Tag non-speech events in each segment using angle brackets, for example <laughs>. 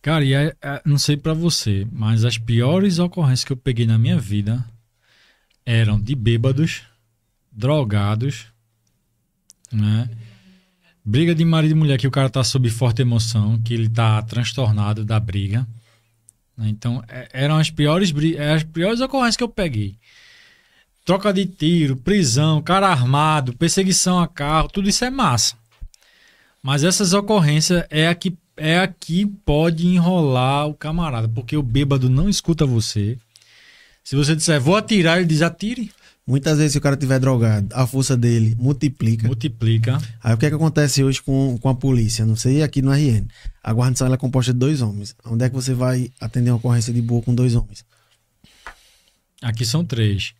Cara, e é, é, não sei para você, mas as piores ocorrências que eu peguei na minha vida eram de bêbados, drogados, né? Briga de marido e mulher que o cara tá sob forte emoção, que ele tá transtornado da briga. Né? Então, é, eram as piores, é, as piores ocorrências que eu peguei. Troca de tiro, prisão, cara armado, perseguição a carro, tudo isso é massa. Mas essas ocorrências é a que é aqui pode enrolar o camarada, porque o bêbado não escuta você. Se você disser, vou atirar, ele diz, atire. Muitas vezes, se o cara tiver drogado, a força dele multiplica. Multiplica. Aí o que é que acontece hoje com, com a polícia? Não sei, aqui no RN. A guarnição é composta de dois homens. Onde é que você vai atender uma ocorrência de boa com dois homens? Aqui são três.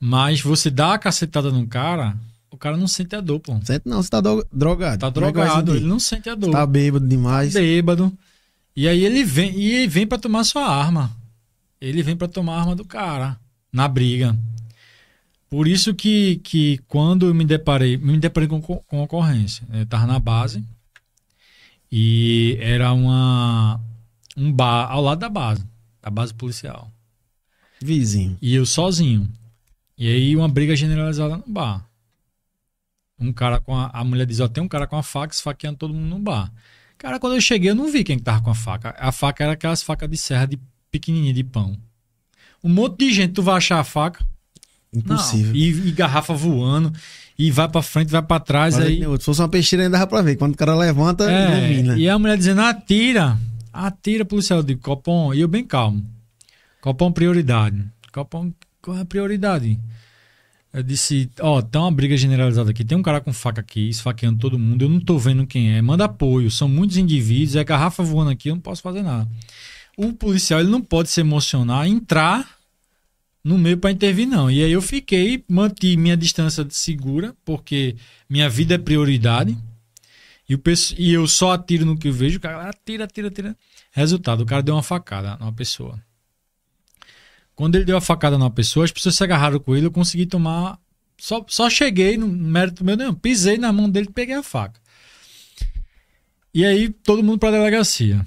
Mas você dá a cacetada num cara, o cara não sente a dor, pô. Sente não, você tá do... drogado. Tá é drogado, ele não sente a dor. tá bêbado demais. Tá bêbado. E aí ele vem, e ele vem para tomar sua arma. Ele vem para tomar a arma do cara na briga. Por isso que, que quando eu me deparei, me deparei com, com ocorrência. Né? Eu tava na base e era uma um bar ao lado da base, da base policial. Vizinho. E eu sozinho. E aí uma briga generalizada no bar. Um cara com a, a mulher diz: Ó, tem um cara com a faca esfaqueando todo mundo no bar. Cara, quando eu cheguei, eu não vi quem que tava com a faca. A faca era aquelas facas de serra de pequenininha de pão. Um monte de gente, tu vai achar a faca. Impossível. e, e, garrafa voando, e vai para frente, vai para trás. aí... Se fosse uma peixeira, ainda dava pra ver. Quando o cara levanta, é, E a mulher dizendo: atira, atira, pro Eu digo: Copom, e eu bem calmo. Copom, prioridade. Copom, qual é a prioridade? Eu disse, ó, tem tá uma briga generalizada aqui. Tem um cara com faca aqui, esfaqueando todo mundo. Eu não tô vendo quem é. Manda apoio. São muitos indivíduos. É garrafa voando aqui. Eu não posso fazer nada. O policial, ele não pode se emocionar, entrar no meio para intervir, não. E aí eu fiquei, manti minha distância segura, porque minha vida é prioridade. E, o peço, e eu só atiro no que eu vejo. O cara atira, atira, atira. Resultado, o cara deu uma facada numa pessoa. Quando ele deu a facada numa pessoa, as pessoas se agarraram com ele, eu consegui tomar. Só, só cheguei, no mérito meu nenhum, pisei na mão dele e peguei a faca. E aí, todo mundo para a delegacia.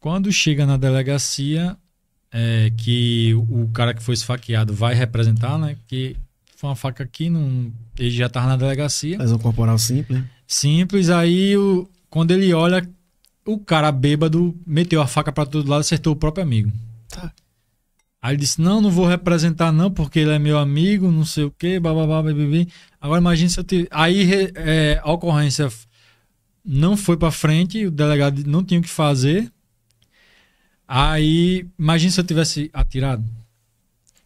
Quando chega na delegacia, é, que o cara que foi esfaqueado vai representar, né? Que foi uma faca aqui, não, ele já tava na delegacia. Mas é um corporal simples. Né? Simples, aí o, quando ele olha, o cara bêbado meteu a faca para todo lado e acertou o próprio amigo. Tá. Aí ele disse: Não, não vou representar, não, porque ele é meu amigo, não sei o quê, bababá, bibibi. Agora imagine se eu tive. Aí é, a ocorrência não foi para frente, o delegado não tinha o que fazer. Aí, imagine se eu tivesse atirado.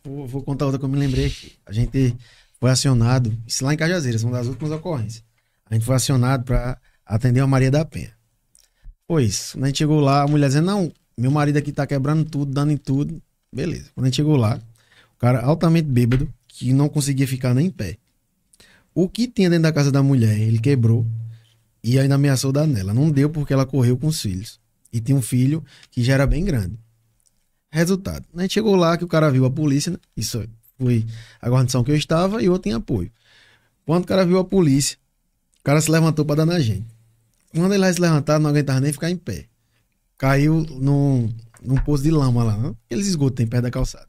Vou, vou contar outra que eu me lembrei A gente foi acionado, isso lá em Cajazeiras, uma das últimas ocorrências. A gente foi acionado para atender a Maria da Penha. Pois, a gente chegou lá, a mulher dizendo: Não, meu marido aqui tá quebrando tudo, dando em tudo. Beleza. Quando a gente chegou lá, o cara altamente bêbado, que não conseguia ficar nem em pé. O que tinha dentro da casa da mulher, ele quebrou e ainda ameaçou dar nela. Não deu porque ela correu com os filhos. E tinha um filho que já era bem grande. Resultado, né? Chegou lá que o cara viu a polícia, né? isso foi a guarnição que eu estava e eu tinha apoio. Quando o cara viu a polícia, o cara se levantou para dar na gente. Quando ele lá se levantar, não aguentava nem ficar em pé. Caiu num, num poço de lama lá, né? eles esgotam tem perto da calçada.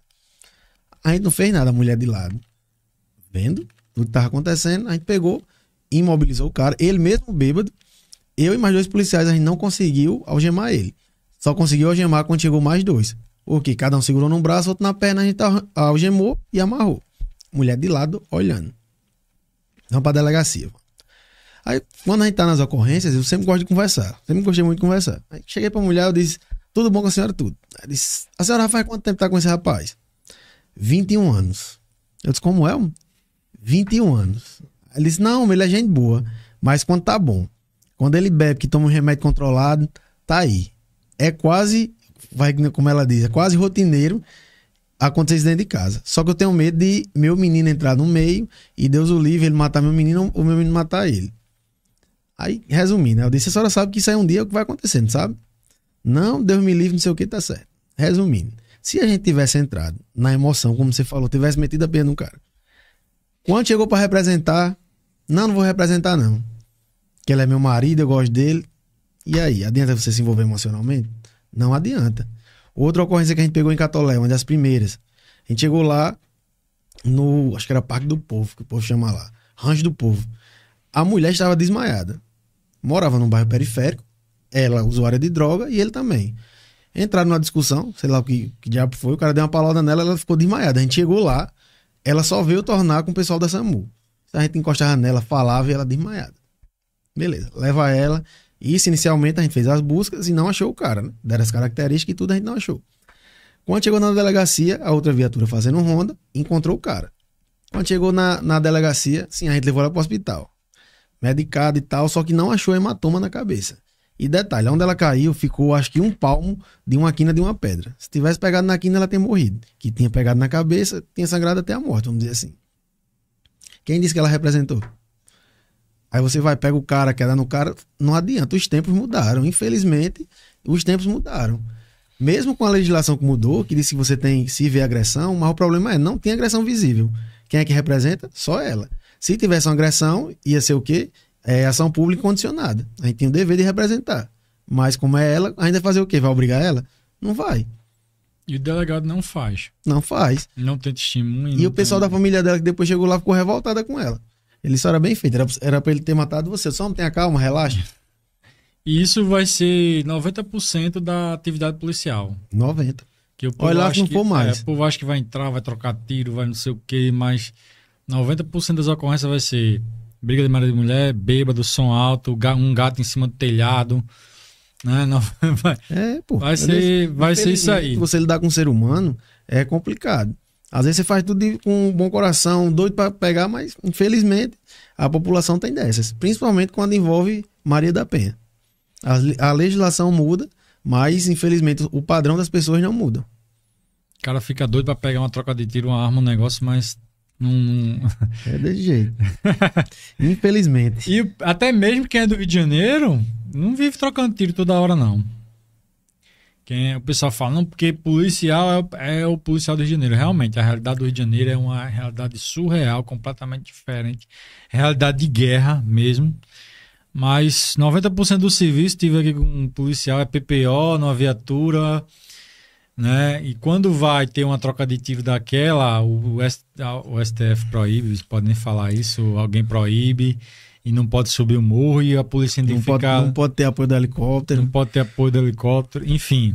A gente não fez nada, a mulher de lado, vendo tudo que tava acontecendo, a gente pegou, imobilizou o cara, ele mesmo bêbado, eu e mais dois policiais, a gente não conseguiu algemar ele. Só conseguiu algemar quando chegou mais dois. Porque cada um segurou num braço, outro na perna, a gente algemou e amarrou. Mulher de lado, olhando. Vamos pra delegacia. Aí, quando a gente tá nas ocorrências, eu sempre gosto de conversar. Sempre gostei muito de conversar. Aí, cheguei pra mulher, eu disse: tudo bom com a senhora? Tudo. Ela disse, a senhora faz quanto tempo tá com esse rapaz? 21 anos. Eu disse, como é? 21 anos. Ela disse, não, ele é gente boa, mas quando tá bom. Quando ele bebe, que toma um remédio controlado, tá aí. É quase, vai como ela diz, é quase rotineiro acontecer isso dentro de casa. Só que eu tenho medo de meu menino entrar no meio e Deus o livre, ele matar meu menino ou meu menino matar ele. Aí, resumindo, né, eu disse, a senhora sabe que isso aí um dia é o que vai acontecendo, sabe? Não, Deus me livre, não sei o que, tá certo. Resumindo, se a gente tivesse entrado na emoção, como você falou, tivesse metido a pena no cara. Quando chegou para representar, não, não vou representar, não. Que ele é meu marido, eu gosto dele. E aí, adianta você se envolver emocionalmente? Não adianta. Outra ocorrência que a gente pegou em Catolé, uma das primeiras. A gente chegou lá no. Acho que era Parque do Povo, que o povo chama lá. Rancho do Povo. A mulher estava desmaiada. Morava num bairro periférico ela usuária de droga e ele também. Entraram numa discussão, sei lá o que, que diabo foi, o cara deu uma palavra nela, ela ficou desmaiada. A gente chegou lá, ela só veio tornar com o pessoal da SAMU. A gente encostava nela, falava e ela desmaiada. Beleza, leva ela. Isso inicialmente a gente fez as buscas e não achou o cara, né? Deram as características e tudo, a gente não achou. Quando chegou na delegacia, a outra viatura fazendo ronda, encontrou o cara. Quando chegou na, na delegacia, sim, a gente levou ela para o hospital. Medicado e tal, só que não achou hematoma na cabeça. E detalhe, onde ela caiu ficou acho que um palmo de uma quina de uma pedra. Se tivesse pegado na quina, ela tinha morrido. Que tinha pegado na cabeça, tinha sangrado até a morte, vamos dizer assim. Quem disse que ela representou? Aí você vai, pega o cara, quer dar no cara. Não adianta, os tempos mudaram. Infelizmente, os tempos mudaram. Mesmo com a legislação que mudou, que disse que você tem se vê agressão, mas o problema é, não tem agressão visível. Quem é que representa? Só ela. Se tivesse uma agressão, ia ser o quê? é ação pública condicionada. A gente tem o dever de representar. Mas como é ela, ainda fazer o quê? Vai obrigar ela? Não vai. E o delegado não faz. Não faz. Não tem testemunho. E o pessoal tem... da família dela que depois chegou lá ficou revoltada com ela. Ele só era bem feito, era, era pra ele ter matado você. Só não tenha calma, relaxa. <laughs> E isso vai ser 90% da atividade policial. 90%. Que o Olha lá que não for é, mais. É, o povo acha que vai entrar, vai trocar tiro, vai não sei o quê, mas 90% das ocorrências vai ser briga de marido e mulher, bêbado, som alto, um gato em cima do telhado. Né? Não, <laughs> vai, é, pô, vai ser, vai ser isso aí. Você lidar com um ser humano é complicado. Às vezes você faz tudo com um bom coração, doido para pegar, mas infelizmente a população tem dessas, principalmente quando envolve Maria da Penha. A, a legislação muda, mas infelizmente o padrão das pessoas não muda. O cara fica doido para pegar uma troca de tiro, uma arma, um negócio, mas é desse jeito. <laughs> Infelizmente. E até mesmo quem é do Rio de Janeiro não vive trocando tiro toda hora, não. Quem, é, o pessoal fala, não, porque policial é, é, o policial do Rio de Janeiro. Realmente, a realidade do Rio de Janeiro é uma realidade surreal, completamente diferente. Realidade de guerra mesmo. Mas 90% do serviço tive aqui com um policial, é PPO, numa viatura, né? E quando vai ter uma troca de tiro daquela, o, o STF proíbe, eles podem falar isso, alguém proíbe e não pode subir o morro e a polícia identificar. Não pode, não pode ter apoio do helicóptero. Não pode ter apoio do helicóptero, enfim.